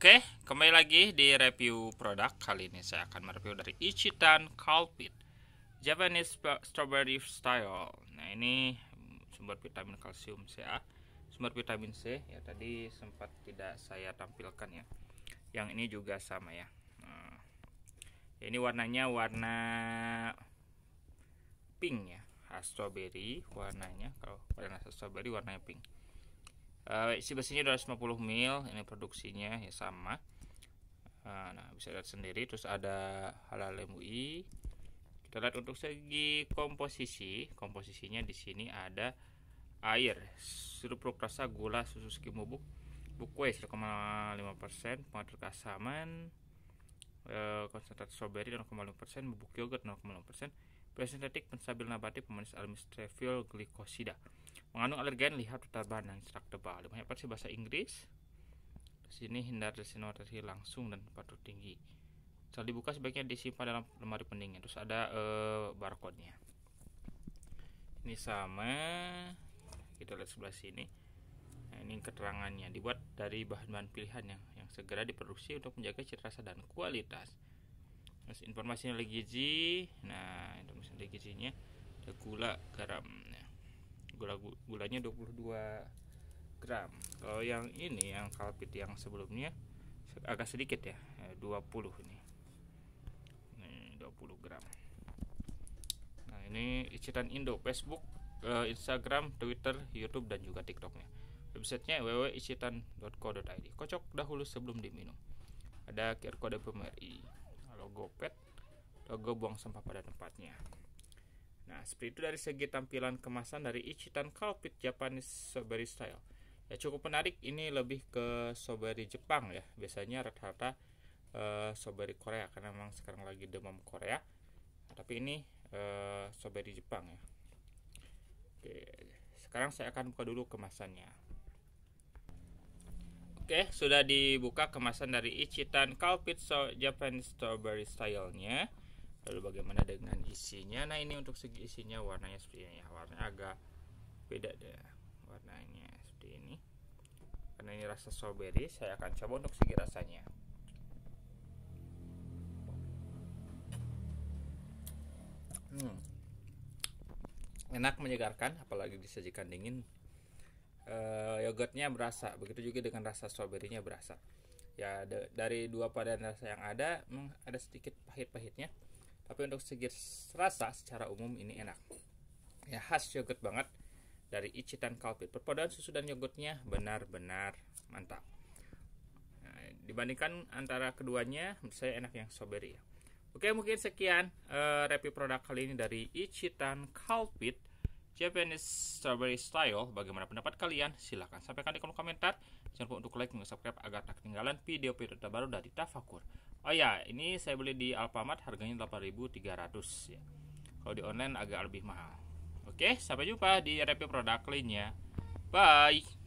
Oke, kembali lagi di review produk. Kali ini saya akan mereview dari Ichitan Calpit Japanese Strawberry Style. Nah, ini sumber vitamin kalsium CA, sumber vitamin C ya tadi sempat tidak saya tampilkan ya. Yang ini juga sama ya. Nah, ini warnanya warna pink ya, ah, strawberry warnanya. Kalau warna strawberry warnanya pink uh, eh, isi besinya 250 mil ini produksinya ya sama uh, nah bisa lihat sendiri terus ada halal MUI kita lihat untuk segi komposisi komposisinya di sini ada air sirup rasa gula susu skim bubuk bukwe 1,5% pengatur kasaman eh, konsentrat strawberry 0,5% bubuk yogurt 0,5% Biosintetik penstabil nabati pemanis alami strefil glikosida. Mengandung alergen lihat bahan dan serak tebal. Banyak versi bahasa Inggris. Di sini hindar dari langsung dan patut tinggi. Setelah dibuka sebaiknya disimpan dalam lemari pendingin. Terus ada uh, barcode-nya. Ini sama. Kita lihat sebelah sini. Nah, ini keterangannya dibuat dari bahan-bahan pilihan yang yang segera diproduksi untuk menjaga cita rasa dan kualitas masih informasinya lagi gizi nah informasi lagi gizinya ada gula garam nah, gula gulanya 22 gram kalau yang ini yang kalpit yang sebelumnya agak sedikit ya 20 ya, ini ini 20 gram nah ini icitan Indo Facebook eh, Instagram Twitter YouTube dan juga TikToknya websitenya www.icitan.co.id kocok dahulu sebelum diminum ada QR code PMRI logo PET, logo buang sampah pada tempatnya. Nah, seperti itu dari segi tampilan kemasan dari Ichitan Kalpit Japanese Soberi Style. Ya cukup menarik, ini lebih ke soberi Jepang ya. Biasanya rata-rata uh, eh, soberi Korea karena memang sekarang lagi demam Korea. tapi ini uh, eh, soberi Jepang ya. Oke, sekarang saya akan buka dulu kemasannya. Oke, sudah dibuka kemasan dari Ichitan Kalpitso Japan Strawberry Style-nya. Lalu bagaimana dengan isinya? Nah, ini untuk segi isinya warnanya seperti ini ya. Warnanya agak beda deh warnanya seperti ini. Karena ini rasa strawberry, saya akan coba untuk segi rasanya. Hmm. Enak menyegarkan apalagi disajikan dingin uh, yogurtnya berasa begitu juga dengan rasa stroberinya berasa ya de, dari dua padan rasa yang ada memang ada sedikit pahit-pahitnya tapi untuk segi rasa secara umum ini enak ya khas yogurt banget dari Ichitan Kalpit perpaduan susu dan yogurtnya benar-benar mantap nah, dibandingkan antara keduanya saya enak yang strawberry ya. oke mungkin sekian uh, review produk kali ini dari Ichitan Kalpit Japanese Strawberry Style. Bagaimana pendapat kalian? Silahkan sampaikan di kolom komentar. Jangan lupa untuk like dan subscribe agar tak ketinggalan video-video terbaru dari Tafakur. Oh ya, ini saya beli di Alfamart harganya 8.300 ya. Kalau di online agak lebih mahal. Oke, sampai jumpa di review produk lainnya. Bye.